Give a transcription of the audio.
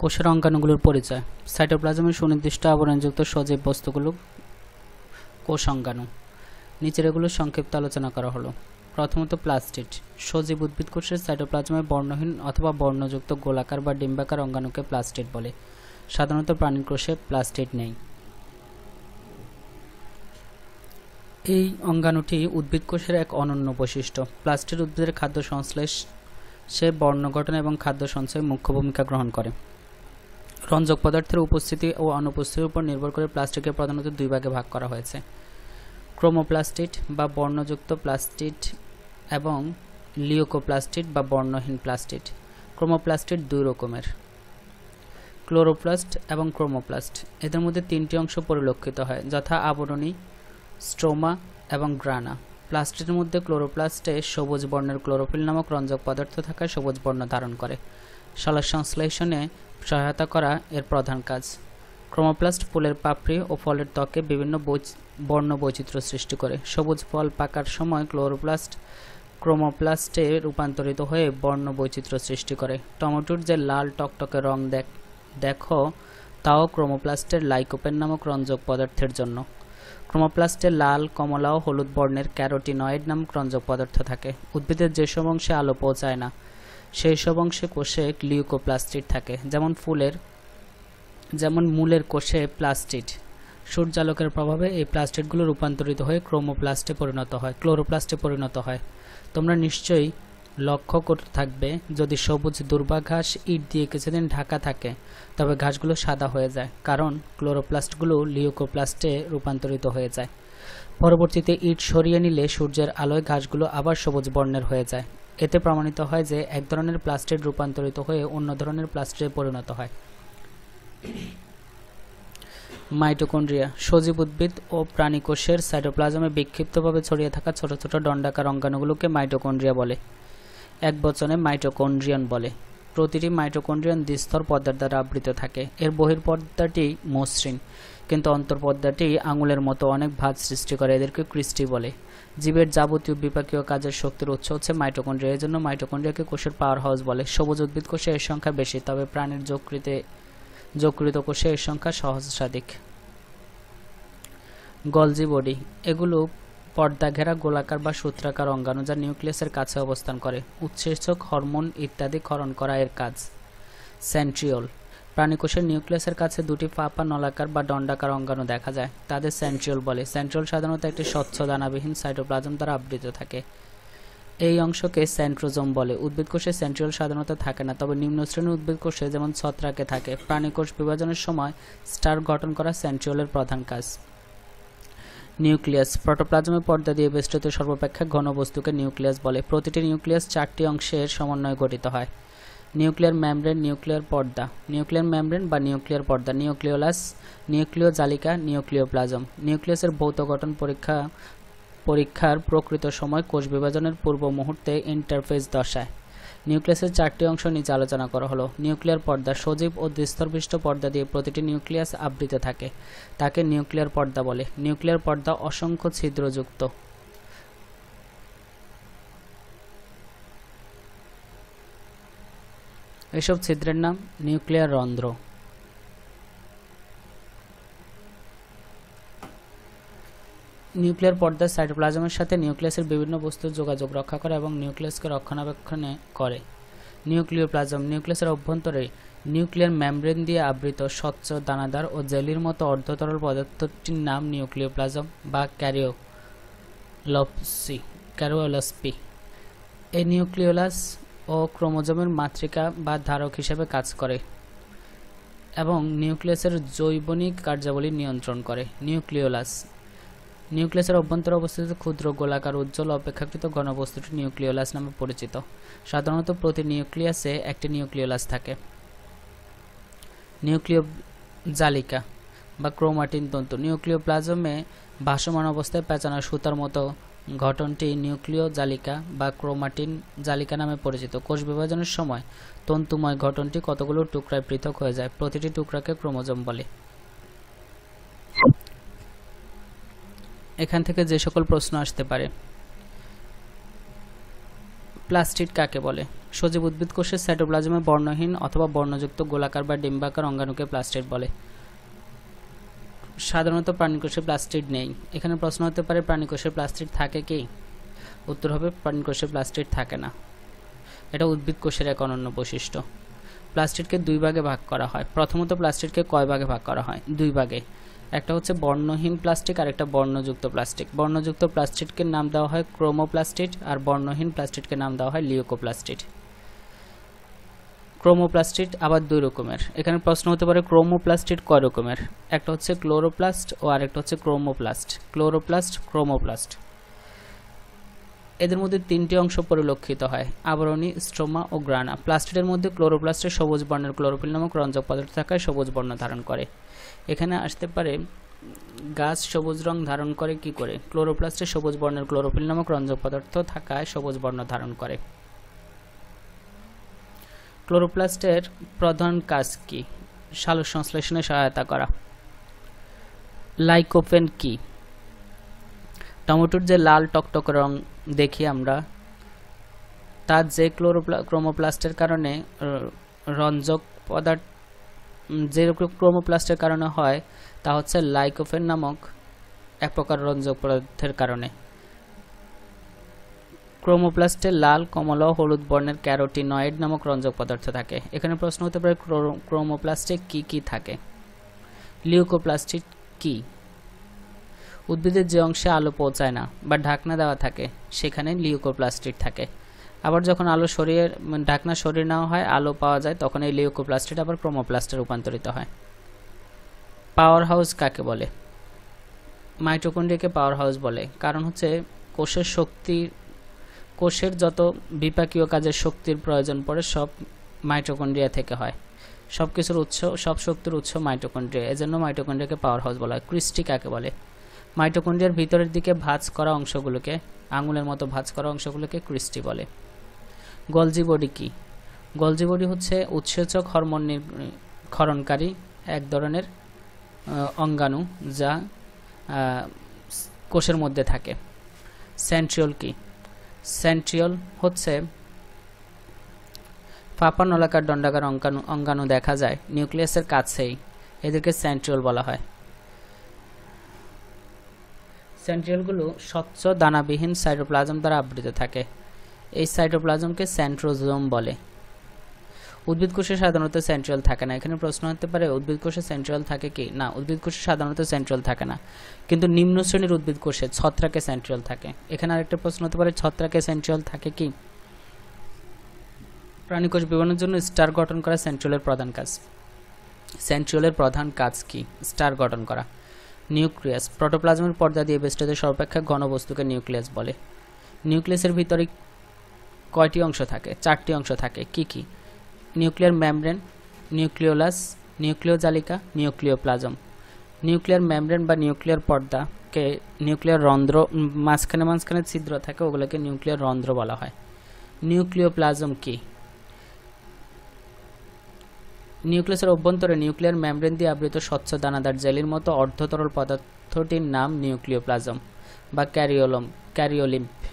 কোষের অঙ্গাণুগুলোর পরিচয় সাইটোপ্লাজমের সুনির্দিষ্ট আবরণযুক্ত সজীব বস্তুগুলো কোষ অঙ্গাণু নিচের এগুলো সংক্ষিপ্ত আলোচনা করা হলো প্রথমত প্লাস্টিড সজীব উদ্ভিদ কোষের সাইটোপ্লাজমের বর্ণহীন অথবা বর্ণযুক্ত গোলাকার বা ডিম্বাকার অঙ্গাণুকে প্লাস্টিড বলে সাধারণত প্রাণীর কোষে প্লাস্টিড নেই এই অঙ্গাণুটি উদ্ভিদ কোষের এক অনন্য বৈশিষ্ট্য প্লাস্টিড উদ্ভিদের খাদ্য সংশ্লেষ সে বর্ণ গঠন এবং খাদ্য সঞ্চয়ে মুখ্য ভূমিকা গ্রহণ করে রঞ্জক পদার্থের উপস্থিতি ও অনুপস্থিতির উপর নির্ভর করে প্লাস্টিকের প্রধানত দুই ভাগে ভাগ করা হয়েছে ক্রোমোপ্লাস্টিড বা বর্ণযুক্ত প্লাস্টিড এবং লিওকোপ্লাস্টিড বা বর্ণহীন প্লাস্টিড ক্রোমোপ্লাস্টিড দুই রকমের ক্লোরোপ্লাস্ট এবং ক্রোমোপ্লাস্ট এদের মধ্যে তিনটি অংশ পরিলক্ষিত হয় যথা আবরণী স্ট্রোমা এবং গ্রানা প্লাস্টিকের মধ্যে ক্লোরোপ্লাস্টে সবুজ বর্ণের ক্লোরোফিল নামক রঞ্জক পদার্থ থাকায় সবুজ বর্ণ ধারণ করে সালার সংশ্লেষণে সহায়তা করা এর প্রধান কাজ ক্রোমোপ্লাস্ট ফুলের পাপড়ি ও ফলের ত্বকে বিভিন্ন বর্ণ বৈচিত্র্য সৃষ্টি করে সবুজ ফল পাকার সময় ক্লোরোপ্লাস্ট ক্রোমোপ্লাস্টে রূপান্তরিত হয়ে বর্ণ বৈচিত্র্য সৃষ্টি করে টমেটোর যে লাল টকটকে রং দেখ দেখো তাও ক্রোমোপ্লাস্টের লাইকোপেন নামক রঞ্জক পদার্থের জন্য ক্রোমোপ্লাস্টে লাল কমলা ও হলুদ বর্ণের ক্যারোটিনয়েড নামক রঞ্জক পদার্থ থাকে উদ্ভিদের যেসব অংশে আলো পৌঁছায় না সেই সব অংশে কোষে গ্লিউকোপ্লাস্টিড থাকে যেমন ফুলের যেমন মূলের কোষে প্লাস্টিড সূর্যালোকের প্রভাবে এই প্লাস্টিডগুলো রূপান্তরিত হয়ে ক্রোমোপ্লাস্টে পরিণত হয় ক্লোরোপ্লাস্টে পরিণত হয় তোমরা নিশ্চয়ই লক্ষ্য করতে থাকবে যদি সবুজ দুর্বা ঘাস ইট দিয়ে কিছুদিন ঢাকা থাকে তবে ঘাসগুলো সাদা হয়ে যায় কারণ ক্লোরোপ্লাস্টগুলো লিউকোপ্লাস্টে রূপান্তরিত হয়ে যায় পরবর্তীতে ইট সরিয়ে নিলে সূর্যের আলোয় ঘাসগুলো আবার সবুজ বর্ণের হয়ে যায় এতে প্রমাণিত হয় যে এক ধরনের প্লাস্টিড রূপান্তরিত হয়ে অন্য ধরনের প্লাস্টিডে পরিণত হয় মাইটোকন্ড্রিয়া সজীব উদ্ভিদ ও প্রাণীকোষের সাইটোপ্লাজমে বিক্ষিপ্তভাবে ছড়িয়ে থাকা ছোট ছোট ডন্ডাকার অঙ্গাণুগুলোকে মাইটোকন্ড্রিয়া বলে এক বচনে মাইটোকন্ড্রিয়ন বলে প্রতিটি মাইটোকন্ড্রিয়ান দ্বিস্তর পর্দার দ্বারা আবৃত থাকে এর বহির্পর্দাটি মসৃণ কিন্তু অন্তর্পর্দাটি আঙুলের মতো অনেক ভাত সৃষ্টি করে এদেরকে ক্রিস্টি বলে জীবের যাবতীয় বিপাকীয় কাজের শক্তির উৎস হচ্ছে মাইটোকন্ড্রিয়া এই জন্য মাইটোকন্ড্রিয়াকে কোষের পাওয়ার হাউস বলে সবুজ উদ্ভিদ কোষে এর সংখ্যা বেশি তবে প্রাণীর যকৃতে যকৃত কোষে এর সংখ্যা সহস্রাধিক গলজি বডি এগুলো পর্দা ঘেরা গোলাকার বা সূত্রাকার অঙ্গাণু যা নিউক্লিয়াসের কাছে অবস্থান করে উৎসেচক হরমোন ইত্যাদি ক্ষরণ করা এর কাজ সেন্ট্রিওল প্রাণীকোষের নিউক্লিয়াসের কাছে দুটি ফাঁপা নলাকার বা দণ্ডাকার অঙ্গাণু দেখা যায় তাদের সেন্ট্রিওল বলে সেন্ট্রিওল সাধারণত একটি স্বচ্ছ দানাবিহীন সাইটোপ্লাজম দ্বারা আবৃত থাকে এই অংশকে সেন্ট্রোজোম বলে উদ্ভিদ কোষে সেন্ট্রিওল সাধারণত থাকে না তবে নিম্ন শ্রেণীর উদ্ভিদ কোষে যেমন ছত্রাকে থাকে প্রাণীকোষ বিভাজনের সময় স্টার গঠন করা সেন্ট্রিওলের প্রধান কাজ নিউক্লিয়াস প্রোটোপ্লাজমের পর্দা দিয়ে বেষ্টিত সর্বাপেক্ষা ঘন বস্তুকে নিউক্লিয়াস বলে প্রতিটি নিউক্লিয়াস চারটি অংশের সমন্বয়ে গঠিত হয় নিউক্লিয়ার ম্যামব্রেন নিউক্লিয়ার পর্দা নিউক্লিয়ার ম্যামব্রেন বা নিউক্লিয়ার পর্দা নিউক্লিওলাস নিউক্লিয় জালিকা নিউক্লিওপ্লাজম নিউক্লিয়াসের ভৌত গঠন পরীক্ষা পরীক্ষার প্রকৃত সময় কোষ বিভাজনের পূর্ব মুহূর্তে ইন্টারফেস দশায় নিউক্লিয়াসের চারটি অংশ নিচে আলোচনা করা হলো নিউক্লিয়ার পর্দা সজীব ও দ্বিস্তরপৃষ্ট পর্দা দিয়ে প্রতিটি নিউক্লিয়াস আবৃত থাকে তাকে নিউক্লিয়ার পর্দা বলে নিউক্লিয়ার পর্দা অসংখ্য ছিদ্রযুক্ত এসব ছিদ্রের নাম নিউক্লিয়ার রন্ধ্র নিউক্লিয়ার পর্দা সাইটোপ্লাজমের সাথে নিউক্লিয়াসের বিভিন্ন বস্তুর যোগাযোগ রক্ষা করে এবং নিউক্লিয়াসকে রক্ষণাবেক্ষণে করে নিউক্লিওপ্লাজম নিউক্লিয়াসের অভ্যন্তরে নিউক্লিয়ার মেমব্রেন দিয়ে আবৃত স্বচ্ছ দানাদার ও জেলির মতো অর্ধতরল পদার্থটির নাম নিউক্লিওপ্লাজম বা ক্যারিও লপসি ক্যারোলসপি এই নিউক্লিওলাস ও ক্রোমোজোমের মাতৃকা বা ধারক হিসেবে কাজ করে এবং নিউক্লিয়াসের জৈবনিক কার্যাবলী নিয়ন্ত্রণ করে নিউক্লিওলাস নিউক্লিয়াসের অভ্যন্তরে অবস্থিত ক্ষুদ্র গোলাকার উজ্জ্বল অপেক্ষাকৃত ঘনবস্তুটি নিউক্লিওলাস নামে পরিচিত সাধারণত প্রতি নিউক্লিয়াসে একটি নিউক্লিওলাস থাকে নিউক্লিয় জালিকা বা ক্রোমাটিন তন্তু নিউক্লিওপ্লাজমে ভাসমান অবস্থায় পেঁচানো সুতার মতো ঘটনটি নিউক্লিয় জালিকা বা ক্রোমাটিন জালিকা নামে পরিচিত কোষ বিভাজনের সময় তন্তুময় ঘটনটি কতগুলো টুকরায় পৃথক হয়ে যায় প্রতিটি টুকরাকে ক্রোমোজম বলে এখান থেকে যে সকল প্রশ্ন আসতে পারে প্লাস্টিড কাকে বলে সজীব উদ্ভিদ কোষের সাইটোপ্লাজমে বর্ণহীন অথবা বর্ণযুক্ত গোলাকার বা ডিম্বাকার অঙ্গাণুকে প্লাস্টিড বলে সাধারণত প্রাণীকোষে প্লাস্টিড নেই এখানে প্রশ্ন হতে পারে প্রাণীকোষে প্লাস্টিড থাকে কি উত্তর হবে প্রাণীকোষে প্লাস্টিড থাকে না এটা উদ্ভিদ কোষের এক অনন্য বৈশিষ্ট্য প্লাস্টিককে দুই ভাগে ভাগ করা হয় প্রথমত প্লাস্টিককে কয় ভাগে ভাগ করা হয় দুই ভাগে একটা হচ্ছে বর্ণহীন প্লাস্টিক আর একটা বর্ণযুক্ত প্লাস্টিক বর্ণযুক্ত প্লাস্টিককে নাম দেওয়া হয় ক্রোমোপ্লাস্টিড আর বর্ণহীন প্লাস্টিককে নাম দেওয়া হয় লিওকোপ্লাস্টিড ক্রোমোপ্লাস্টিড আবার দুই রকমের এখানে প্রশ্ন হতে পারে ক্রোমোপ্লাস্টিড কয় রকমের একটা হচ্ছে ক্লোরোপ্লাস্ট ও আরেকটা হচ্ছে ক্রোমোপ্লাস্ট ক্লোরোপ্লাস্ট ক্রোমোপ্লাস্ট এদের মধ্যে তিনটি অংশ পরিলক্ষিত হয় আবরণী স্ট্রোমা ও গ্রানা প্লাস্টিডের মধ্যে ক্লোরোপ্লাস্টের সবুজ বর্ণের ক্লোরোফিল নামক রঞ্জক পদার্থ থাকায় সবুজ বর্ণ ধারণ করে এখানে আসতে পারে গাছ সবুজ রং ধারণ করে কি করে ক্লোরোপ্লাস্টের সবুজ বর্ণের ক্লোরোফিল নামক রঞ্জক পদার্থ থাকায় সবুজ বর্ণ ধারণ করে ক্লোরোপ্লাস্টের প্রধান কাজ কি সালোক সংশ্লেষণে সহায়তা করা লাইকোপেন কী টমেটোর যে লাল টকটক রং দেখি আমরা তা যে ক্লোরোপ্লা ক্রোমোপ্লাস্টের কারণে রঞ্জক পদার্থ যে ক্রোমোপ্লাস্টের কারণে হয় তা হচ্ছে লাইকোফেন নামক এক প্রকার রঞ্জক পদার্থের কারণে ক্রোমোপ্লাস্টে লাল কমলা হলুদ বর্ণের ক্যারোটিনয়েড নামক রঞ্জক পদার্থ থাকে এখানে প্রশ্ন হতে পারে ক্রোমোপ্লাস্টে কি কি থাকে লিউকোপ্লাস্টিক কী উদ্ভিদের যে অংশে আলো পৌঁছায় না বা ঢাকনা দেওয়া থাকে সেখানে লিউকোপ্লাস্টিড থাকে আবার যখন আলো সরিয়ে মানে ঢাকনা সরিয়ে নেওয়া হয় আলো পাওয়া যায় তখন এই লিউকোপ্লাস্টিড আবার ক্রোমোপ্লাস্টে রূপান্তরিত হয় পাওয়ার হাউস কাকে বলে মাইটোকন্ড্রিয়াকে পাওয়ার হাউস বলে কারণ হচ্ছে কোষের শক্তির কোষের যত বিপাকীয় কাজের শক্তির প্রয়োজন পড়ে সব মাইটোকন্ড্রিয়া থেকে হয় সব কিছুর উৎস সব শক্তির উৎস মাইটোকন্ড্রিয়া এজন্য মাইটোকন্ড্রিয়াকে পাওয়ার হাউস বলা হয় ক্রিস্টি কাকে বলে মাইটোকুন্ডিয়ার ভিতরের দিকে ভাঁজ করা অংশগুলোকে আঙুলের মতো ভাঁজ করা অংশগুলোকে ক্রিস্টি বলে গলজি বডি কি গলজি বডি হচ্ছে উৎসেচক হরমোন ক্ষরণকারী এক ধরনের অঙ্গাণু যা কোষের মধ্যে থাকে সেন্ট্রিওল কি সেন্ট্রিয়ল হচ্ছে ফাঁপা নলাকার দণ্ডাকার অঙ্গাণু অঙ্গাণু দেখা যায় নিউক্লিয়াসের কাছেই এদেরকে সেন্ট্রিয়ল বলা হয় সেন্ট্রিয়লগুলো স্বচ্ছ দানাবিহীন সাইটোপ্লাজম দ্বারা আবৃত থাকে এই সাইটোপ্লাজমকে সেন্ট্রোজোম বলে উদ্ভিদ কোষে সাধারণত সেন্ট্রিয়াল থাকে না এখানে প্রশ্ন হতে পারে উদ্ভিদ কোষে সেন্ট্রিয়াল থাকে কি না উদ্ভিদ কোষে সাধারণত সেন্ট্রিয়াল থাকে না কিন্তু নিম্ন শ্রেণীর উদ্ভিদ কোষে ছত্রাকে সেন্ট্রিয়াল থাকে এখানে আরেকটা প্রশ্ন হতে পারে ছত্রাকে সেন্ট্রিয়াল থাকে কি প্রাণীকোষ বিবরণের জন্য স্টার গঠন করা সেন্ট্রিয়ালের প্রধান কাজ সেন্ট্রিয়ালের প্রধান কাজ কি স্টার গঠন করা নিউক্লিয়াস প্রোটোপ্লাজমের পর্দা দিয়ে বেষ্টিত সর্বাপেক্ষা ঘনবস্তুকে নিউক্লিয়াস বলে নিউক্লিয়াসের ভিতরে কয়টি অংশ থাকে চারটি অংশ থাকে কি কি নিউক্লিয়ার ম্যামব্রেন নিউক্লিওলাস নিউক্লিওজালিকা নিউক্লিওপ্লাজম নিউক্লিয়ার ম্যামব্রেন বা নিউক্লিয়ার পর্দাকে নিউক্লিয়ার রন্ধ্র মাঝখানে মাঝখানে ছিদ্র থাকে ওগুলোকে নিউক্লিয়ার রন্ধ্র বলা হয় নিউক্লিওপ্লাজম কী নিউক্লিয়াসের অভ্যন্তরে নিউক্লিয়ার মেমব্রেন দিয়ে আবৃত স্বচ্ছ দানাদার জেলির মতো অর্ধতরল পদার্থটির নাম নিউক্লিওপ্লাজম বা ক্যারিওলম ক্যারিওলিম্প